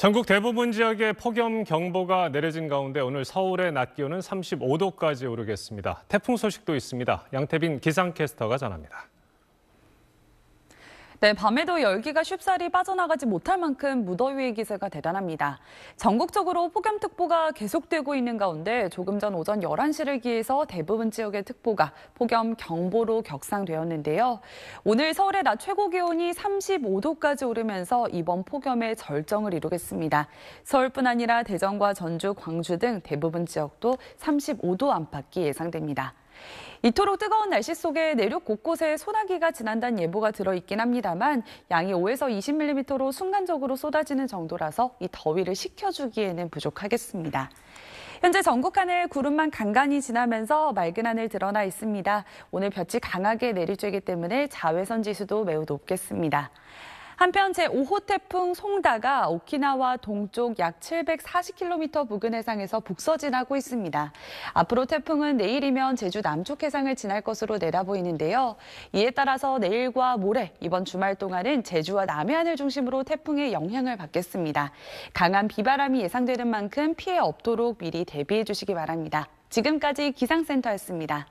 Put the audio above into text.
전국 대부분 지역에 폭염 경보가 내려진 가운데 오늘 서울의 낮 기온은 35도까지 오르겠습니다. 태풍 소식도 있습니다. 양태빈 기상캐스터가 전합니다. 네, 밤에도 열기가 쉽사리 빠져나가지 못할 만큼 무더위의 기세가 대단합니다. 전국적으로 폭염특보가 계속되고 있는 가운데 조금 전 오전 11시를 기해서 대부분 지역의 특보가 폭염 경보로 격상되었는데요. 오늘 서울의 낮 최고 기온이 35도까지 오르면서 이번 폭염의 절정을 이루겠습니다. 서울뿐 아니라 대전과 전주, 광주 등 대부분 지역도 35도 안팎이 예상됩니다. 이토록 뜨거운 날씨 속에 내륙 곳곳에 소나기가 지난다는 예보가 들어있긴 합니다만 양이 5에서 20mm로 순간적으로 쏟아지는 정도라서 이 더위를 식혀주기에는 부족하겠습니다. 현재 전국 하늘 구름만 간간히 지나면서 맑은 하늘 드러나 있습니다. 오늘 볕이 강하게 내리쬐기 때문에 자외선 지수도 매우 높겠습니다. 한편 제5호 태풍 송다가 오키나와 동쪽 약 740km 부근 해상에서 북서진하고 있습니다. 앞으로 태풍은 내일이면 제주 남쪽 해상을 지날 것으로 내다보이는데요. 이에 따라서 내일과 모레 이번 주말 동안은 제주와 남해안을 중심으로 태풍의 영향을 받겠습니다. 강한 비바람이 예상되는 만큼 피해 없도록 미리 대비해 주시기 바랍니다. 지금까지 기상센터였습니다.